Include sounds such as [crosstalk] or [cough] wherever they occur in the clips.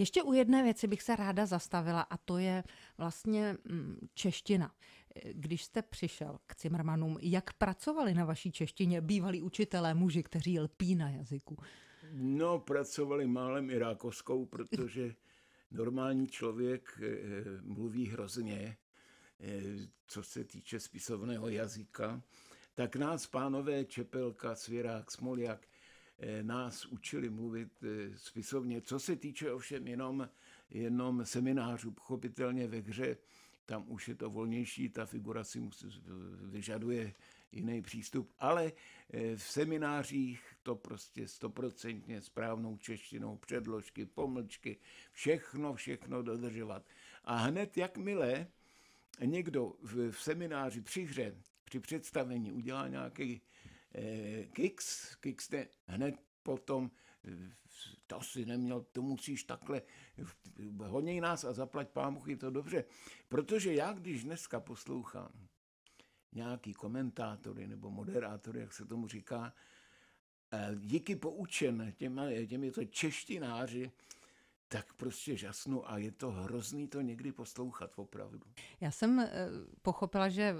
Ještě u jedné věci bych se ráda zastavila a to je vlastně mm, čeština. Když jste přišel k Cimrmanům, jak pracovali na vaší češtině bývalí učitelé muži, kteří lpí na jazyku? No, pracovali málem i rákoskou, protože normální člověk eh, mluví hrozně, eh, co se týče spisovného jazyka. Tak nás pánové Čepelka, Svěrák, Smoljak Eh, nás učili mluvit eh, spisovně. Co se týče ovšem jenom, jenom seminářů, pochopitelně ve hře tam už je to volnější, ta figura si musí, eh, vyžaduje jiný přístup, ale v seminářích to prostě stoprocentně správnou češtinou, předložky, pomlčky, všechno, všechno dodržovat. A hned jakmile někdo v, v semináři při hře, při představení udělá nějaký Kicks, eh, Kicks jde hned potom, eh, to si neměl, to musíš takhle, honěj nás a zaplať pámuch, je to dobře. Protože já, když dneska poslouchám nějaký komentátory nebo moderátory, jak se tomu říká, eh, díky poučen těma, těmi to češtináři, tak prostě žasnu a je to hrozný to někdy poslouchat opravdu. Já jsem pochopila, že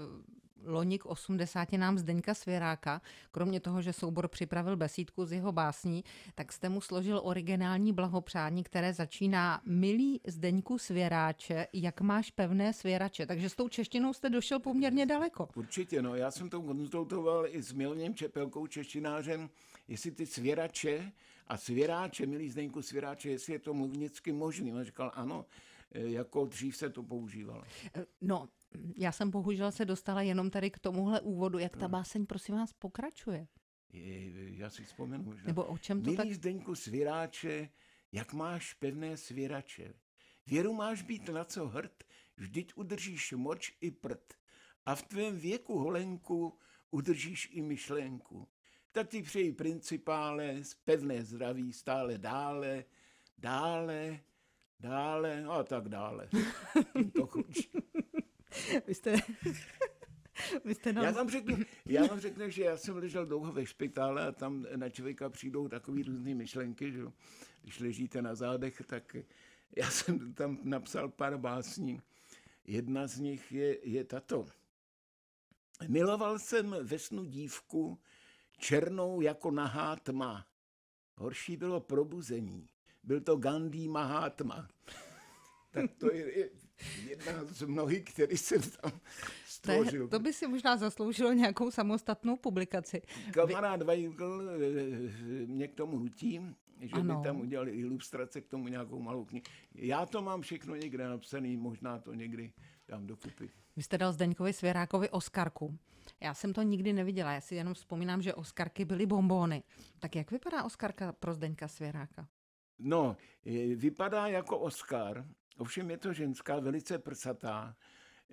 loni k 80 nám Zdeňka Svěráka, kromě toho, že soubor připravil besídku z jeho básní, tak jste mu složil originální blahopřání, které začíná Milý Zdeňku Svěráče, jak máš pevné svěrače. Takže s tou češtinou jste došel poměrně daleko. Určitě, no, já jsem to konzultoval i s milným Čepelkou, češtinářem, jestli ty svěrače a svěráče, Milý Zdeňku Svěráče, jestli je to mluvnicky možný. On říkal, ano, Eh, jako dřív se to používalo. Eh, no, já jsem bohužel se dostala jenom tady k tomuhle úvodu. Jak ta báseň, prosím vás, pokračuje? Já si vzpomenu že... Nebo o čem to Milý tak... Zdeňku sviráče, jak máš pevné svírače. Věru máš být na co hrt, vždyť udržíš moč i prd. A v tvém věku, holenku, udržíš i myšlenku. Tak ti přeji principále, pevné zdraví stále dále, dále, dále, no a tak dále. to končí. [laughs] Vy jste... [laughs] Vy jste nám... já, vám řeknu, já vám řeknu, že já jsem ležel dlouho ve špitále a tam na člověka přijdou takové různé myšlenky, že když ležíte na zádech, tak já jsem tam napsal pár básní. Jedna z nich je, je tato. Miloval jsem ve snu dívku, černou jako nahá tma. Horší bylo probuzení. Byl to Gandhi Mahatma. tak to je jedna z mnohých, který jsem tam stvořil. To, to by si možná zasloužilo nějakou samostatnou publikaci. Kamarád Weigl eh, mě k tomu nutí, že ano. by tam udělali ilustrace k tomu nějakou malou knihu. Já to mám všechno někde napsané, možná to někdy dám dokupy. Vy jste dal Zdeňkovi Svěrákovi Oskarku. Já jsem to nikdy neviděla, já si jenom vzpomínám, že Oskarky byly bombóny. Tak jak vypadá Oskarka pro Zdeňka Svěráka? No, eh, vypadá jako Oscar, ovšem je to ženská, velice prsatá.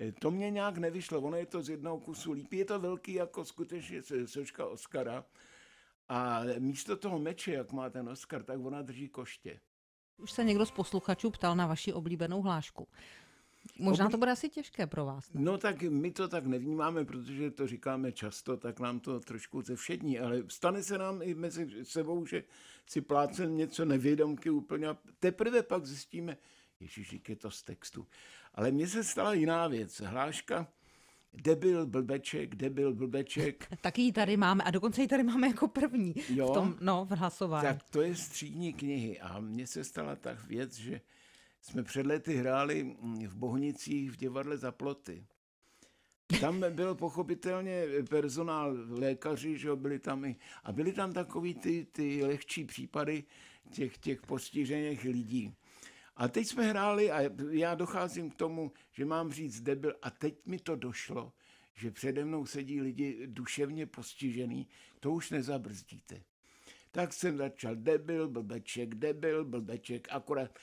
Eh, to mě nějak nevyšlo, ono je to z jednoho kusu líp, je to velký jako skutečně sočka Oscara. A místo toho meče, jak má ten Oscar, tak ona drží koště. Už se někdo z posluchačů ptal na vaši oblíbenou hlášku. Možná to bude asi těžké pro vás. Ne? No tak my to tak nevnímáme, protože to říkáme často, tak nám to trošku ze všední, ale stane se nám i mezi sebou, že si plácem něco nevědomky úplně a teprve pak zjistíme, Ježíš, je to z textu. Ale mně se stala jiná věc. Hláška, debil blbeček, debil blbeček. [laughs] Taky ji tady máme a dokonce ji tady máme jako první jo? v tom, no, v hlasování. Tak to je střídní knihy a mně se stala tak věc, že jsme před lety hráli mm, v Bohnicích v divadle za ploty. Tam byl pochopitelně personál, lékaři, že byli tam i, a byli tam takový ty, ty lehčí případy těch, těch postižených lidí. A teď jsme hráli a já docházím k tomu, že mám říct debil a teď mi to došlo, že přede mnou sedí lidi duševně postižený, to už nezabrzdíte. Tak jsem začal debil, blbeček, debil, blbeček, akorát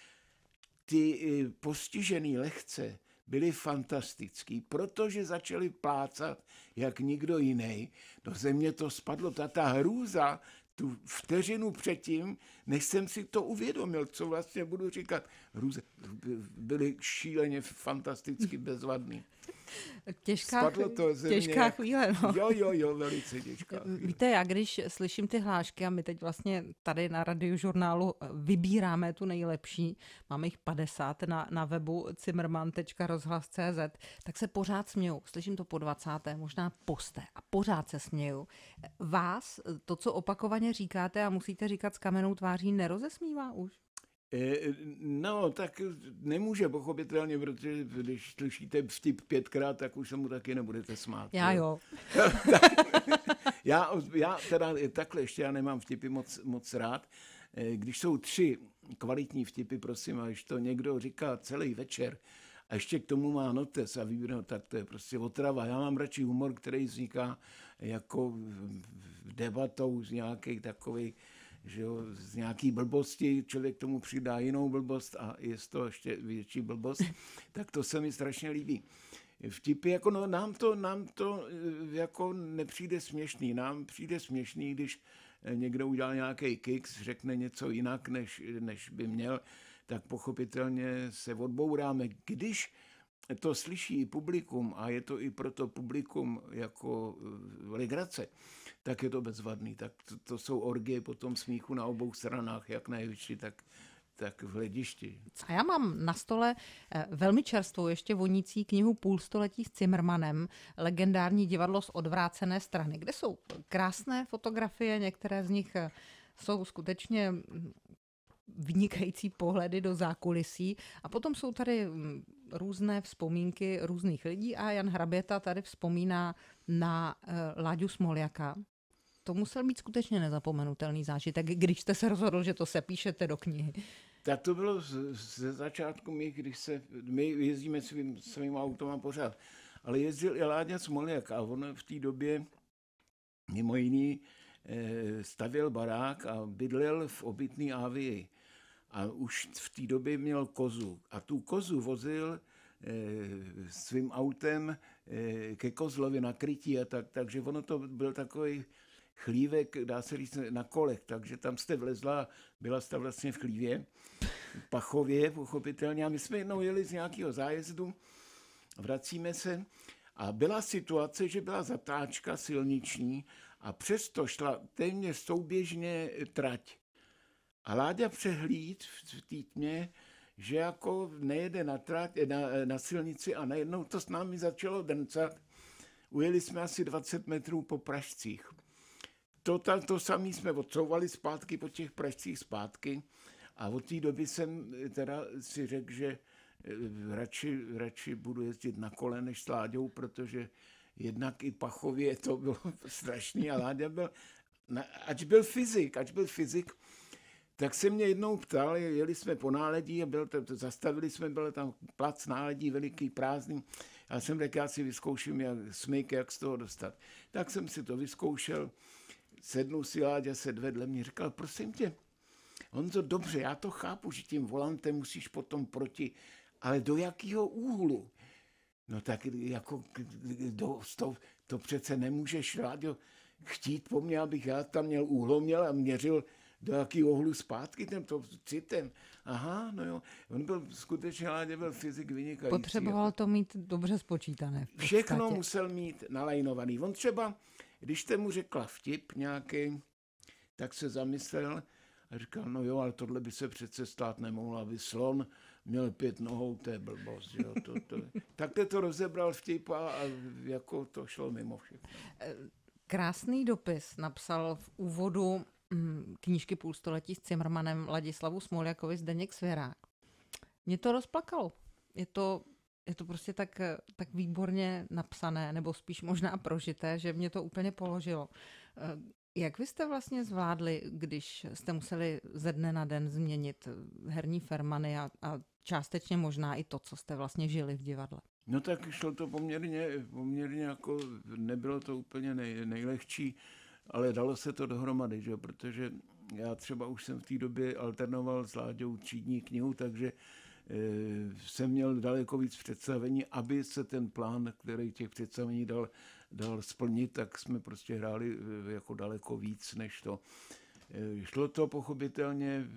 ty eh, postižený lehce byli fantastický, protože začali plácat jak nikdo jiný. Do země to spadlo, ta, ta hrůza, tu vteřinu předtím, než jsem si to uvědomil, co vlastně budu říkat. Hrůze byly šíleně fantasticky bezvadný. Těžká, Spadlo to těžká chvíle. No. Jo, jo, jo, velice těžká. Eh, chvíle. Víte, já když slyším ty hlášky a my teď vlastně tady na radiožurnálu eh, vybíráme tu nejlepší, máme jich 50 na, na webu cimrman.rozhlas.cz, tak se pořád směju. Slyším to po 20. možná poste a pořád se směju. Eh, vás to, co opakovaně říkáte a musíte říkat s kamenou tváří, nerozesmívá už? Eh, eh, no, tak nemůže, pochopitelně, protože když slyšíte vtip pětkrát, tak už se mu taky nebudete smát. Já jo. [laughs] já, já teda takhle ještě já nemám vtipy moc, moc rád. Eh, když jsou tři kvalitní vtipy, prosím, a když to někdo říká celý večer, a ještě k tomu má notes a výběr, no, tak to je prostě otrava. Já mám radši humor, který vzniká jako debatou z nějakých takových že jo, z nějaký blbosti člověk tomu přidá jinou blbost a je to ještě větší blbost, tak to se mi strašně líbí. Vtipy, jako no, nám to, nám to eh, jako nepřijde směšný. Nám přijde směšný, když eh, někdo udělal nějaký kiks, řekne něco jinak, než, než by měl, tak pochopitelně se odbouráme. Když to slyší publikum a je to i proto publikum jako eh, legrace, tak je to bezvadný. Tak to, to jsou orgie potom smíchu na obou stranách, jak na jevišti, tak tak v hledišti. A já mám na stole eh, velmi čerstvou, ještě vonící knihu Půlstoletí s Cimrmanem, legendární divadlo z odvrácené strany, kde jsou krásné fotografie, některé z nich eh, jsou skutečně hm, vynikající pohledy do zákulisí. A potom jsou tady hm, různé vzpomínky různých lidí a Jan Hraběta tady vzpomíná na eh, Láďu Smoljaka. To musel být skutečně nezapomenutelný zážitek, když jste se rozhodl, že to se píšete do knihy. Tak to bylo ze začátku my, když se, my jezdíme svým, svým autem pořád, ale jezdil i Láďa Smoljak a on v té době mimo jiný eh, stavěl barák a bydlel v obytné Avii a už v té době měl kozu. A tu kozu vozil e, svým autem e, ke kozlovi na krytí a tak, takže ono to byl takový chlívek, dá se říct, na kolech, takže tam jste vlezla, byla jste vlastně v chlívě, pachově, pochopitelně. A my jsme jednou jeli z nějakého zájezdu, vracíme se a byla situace, že byla zatáčka silniční a přesto šla téměř souběžně trať. A Láďa přehlíd v té tmě, že jako nejede na, trať, eh, na, eh, na silnici a najednou to s námi začalo drncat. Ujeli jsme asi 20 metrů po Pražcích. To, ta, to samé jsme odsouvali zpátky po těch Pražcích zpátky a od té doby jsem eh, teda si řekl, že radši, radši budu jezdit na kole než s Láďou, protože jednak i Pachově to bylo [laughs] strašný a Láďa byl, ač byl fyzik, ač byl fyzik, tak se mě jednou ptal, jeli jsme po náledí a byl, to, zastavili jsme, byl tam plac náledí veliký, prázdný. Já jsem řekl, já si vyzkouším jak, smyk, jak z toho dostat. Tak jsem si to vyzkoušel, sednu si Láďa se vedle mě, říkal, prosím tě, on to dobře, já to chápu, že tím volantem musíš potom proti, ale do jakého úhlu? No tak jako do, to, to přece nemůžeš, Láďo, chtít po mně, abych já tam měl úhlo měl a měřil do jaký ohlu zpátky ten to citem. Aha, no jo. On byl skutečně Ládě byl fyzik vynikající. Potřeboval jako. to mít dobře spočítané. Všechno musel mít nalajnovaný. On třeba, když jste mu řekla vtip nějaký, tak se zamyslel a říkal, no jo, ale tohle by se přece stát nemohlo, aby slon měl pět nohou, to je blbost. jo? To, to. [laughs] Takhle to rozebral vtip a, a jako to šlo mimo všechno. Krásný dopis napsal v úvodu Mm, knížky půlstoletí s Cimrmanem Ladislavu Smoljakovi Zdeněk Svěrák. Mě to rozplakalo. Je to, je to prostě tak, tak výborně napsané, nebo spíš možná prožité, že mě to úplně položilo. Eh, jak vy jste vlastně zvládli, když jste museli ze dne na den změnit eh, herní fermany a, a částečně možná i to, co jste vlastně žili v divadle? No tak šlo to poměrně, poměrně jako, nebylo to úplně nej, nejlehčí ale dalo se to dohromady, že? protože já třeba už jsem v té době alternoval s Láďou třídní knihu, takže eh, jsem měl daleko víc představení, aby se ten plán, který těch představení dal, dal splnit, tak jsme prostě hráli eh, jako daleko víc než to. Eh, šlo to pochopitelně,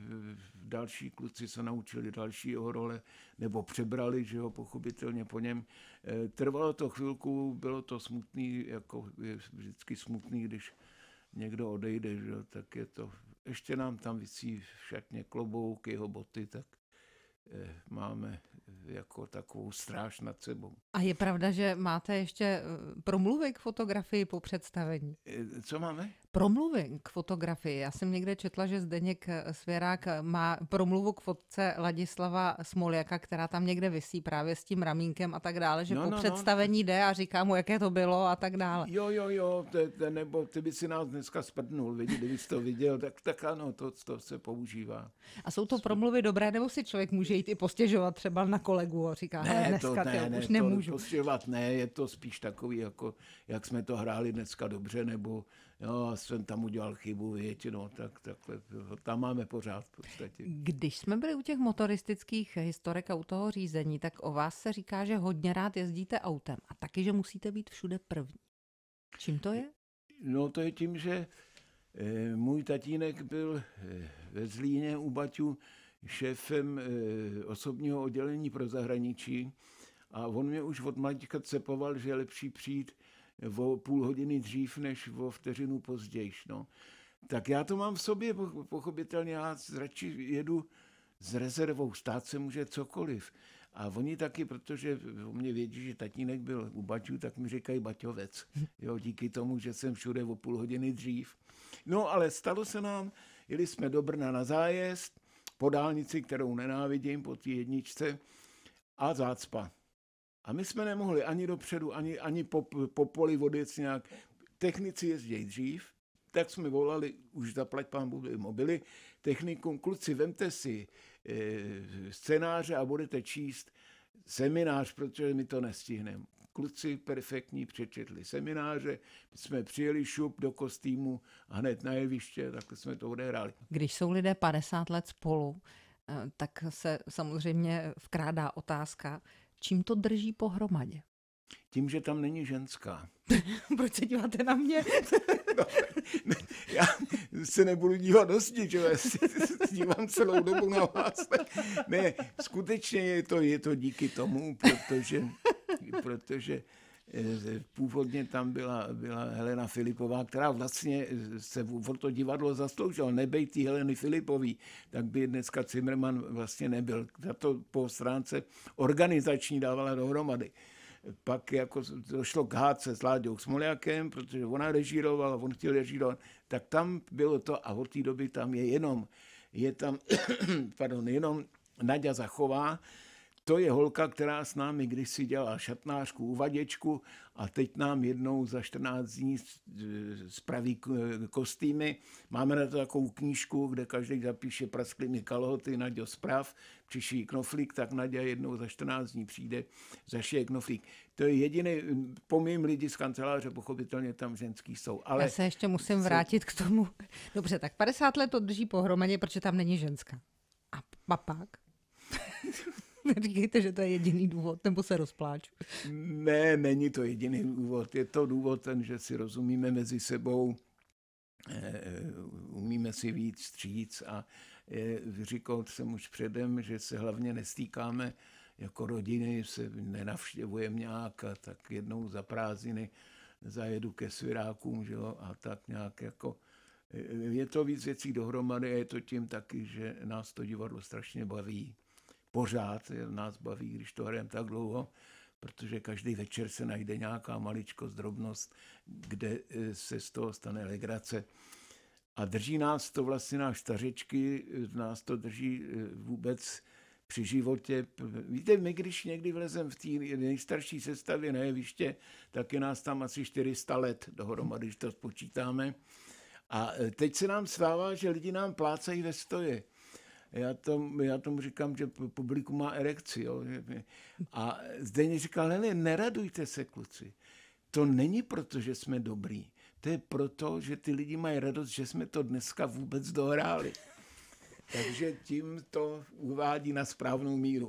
další kluci se naučili další jeho role, nebo přebrali, že ho pochopitelně po něm. Trvalo to chvilku, bylo to smutný, jako vždycky smutný, když někdo odejde, že tak je to. Ještě nám tam vící všetně klobouk, jeho boty, tak eh, máme eh, jako takovou stráž nad sebou. A je pravda, že máte ještě eh, promluvy k fotografii po představení? Co máme? promluvy k fotografii. Já jsem někde četla, že Zdeněk eh, Svěrák eh, má promluvu k fotce Ladislava Smoljaka, která tam někde vysí právě s tím ramínkem a tak dále, že no, po no, no. představení no. jde a říká mu, jaké to bylo a tak dále. Jo, jo, jo, te, te, nebo ty by si nás dneska sprdnul, kdyby jsi to viděl, tak, tak ano, to, to se používá. A jsou to promluvy dobré, nebo si člověk může jít i postěžovat třeba na kolegu a říká, ne, dneska to, ne, ty, ne, už ne, nemůžu. To postěžovat ne, je to spíš takový, jako jak jsme to hráli dneska dobře, nebo jo, jsem tam udělal chybu, věď, no, tak takhle, tam máme pořád v podstatě. Když jsme byli u těch motoristických historek a u toho řízení, tak o vás se říká, že hodně rád jezdíte autem a taky, že musíte být všude první. Čím to je? No to je tím, že eh, můj tatínek byl eh, ve Zlíně u Baťu šéfem eh, osobního oddělení pro zahraničí a on mě už od malička cepoval, že je lepší přijít o půl hodiny dřív než o vteřinu později, No. Tak já to mám v sobě, pochopitelně já radši jedu s rezervou, stát se může cokoliv. A oni taky, protože o mě vědí, že tatínek byl u Baťů, tak mi říkají Baťovec. Jo, díky tomu, že jsem všude o půl hodiny dřív. No ale stalo se nám, jeli jsme do Brna na zájezd, po dálnici, kterou nenávidím, po té jedničce a zácpa. A my jsme nemohli ani dopředu, ani, ani po, po poli vodec nějak. Technici jezdí dřív, tak jsme volali, už zaplať pán Bůh, mobily, technikum, kluci, vemte si e, scénáře a budete číst seminář, protože my to nestihneme. Kluci perfektní přečetli semináře, jsme přijeli šup do kostýmu a hned na jeviště, takhle jsme to odehráli. Když jsou lidé 50 let spolu, eh, tak se samozřejmě vkrádá otázka, Čím to drží pohromadě? Tím, že tam není ženská. [laughs] Proč se díváte na mě? no, ne, já se nebudu dívat do že já se [laughs] dívám celou dobu na vás. Ne, skutečně je to, je to díky tomu, protože, protože Eh, původně tam byla, byla Helena Filipová, která vlastně eh, se o to divadlo zasloužila. Nebej ty Heleny Filipový, tak by dneska Zimmerman vlastně nebyl. Za to po stránce organizační dávala dohromady pak jako došlo k hádce s Láďou Smoliakem, protože ona režírovala, on chtěl režírovat, tak tam bylo to a od té doby tam je jenom, je tam, [coughs] pardon, jenom Naďa Zachová, to je holka, která s námi kdysi dělala šatnářku, uvaděčku a teď nám jednou za 14 dní e, spraví kostýmy. Máme na to takovou knížku, kde každý zapíše prasklými kalhoty, Naděl zprav, přiší knoflík, tak Naděl jednou za 14 dní přijde, zašije knoflík. To je jediný, pomím lidi z kanceláře, pochopitelně tam ženský jsou. Ale Já se ještě musím vrátit k tomu. [laughs] Dobře, tak 50 let to drží pohromadě, protože tam není ženská. A papák. [laughs] [laughs] Neříkejte, že to je jediný důvod, nebo se rozpláču. Ne, není to jediný důvod. Je to důvod ten, že si rozumíme mezi sebou, eh, eh, umíme si víc stříc a eh, říkal jsem už předem, že se hlavně nestýkáme jako rodiny, se nenavštěvujeme nějak a tak jednou za prázdniny zajedu ke svirákům že jo, a tak nějak jako je to víc věcí dohromady a je to tím taky, že nás to divadlo strašně baví pořád nás baví, když to hrajeme tak dlouho, protože každý večer se najde nějaká maličkost, drobnost, kde eh, se z toho stane legrace. A drží nás to vlastně náš stařečky, eh, nás to drží eh, vůbec při životě. Víte, my když někdy vlezem v té nejstarší sestavě na jeviště, tak je nás tam asi 400 let dohromady, když to spočítáme. A teď se nám stává, že lidi nám plácají ve stoje já, to, já tomu říkám, že publikum má erekci. Jo? A Zdeně říkal, ne, ne, neradujte se, kluci. To není proto, že jsme dobrý. To je proto, že ty lidi mají radost, že jsme to dneska vůbec dohráli. Takže tím to uvádí na správnou míru.